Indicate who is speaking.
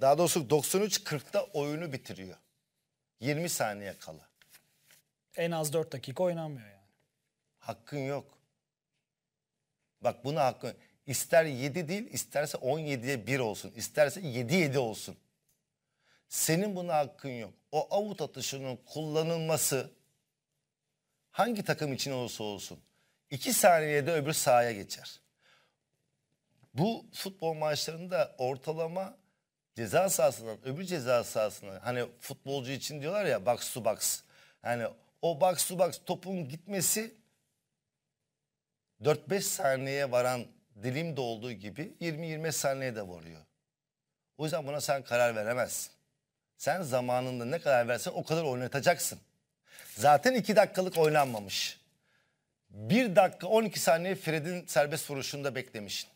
Speaker 1: Daha doğrusu 93-40'da oyunu bitiriyor. 20 saniye kala.
Speaker 2: En az 4 dakika oynanmıyor yani.
Speaker 1: Hakkın yok. Bak buna hakkın İster 7 değil isterse 17'ye 1 olsun. isterse 7-7 olsun. Senin buna hakkın yok. O avut atışının kullanılması hangi takım için olursa olsun 2 saniyede öbür sahaya geçer. Bu futbol maçlarında ortalama ceza sahasından öbür ceza sahasına hani futbolcu için diyorlar ya box to box. Hani o box to box topun gitmesi 4-5 saniyeye varan dilimde olduğu gibi 20-25 saniyeye de varıyor. O yüzden buna sen karar veremezsin. Sen zamanında ne kadar versen o kadar oynatacaksın. Zaten 2 dakikalık oynanmamış. 1 dakika 12 saniye Fred'in serbest vuruşunda beklemişsin.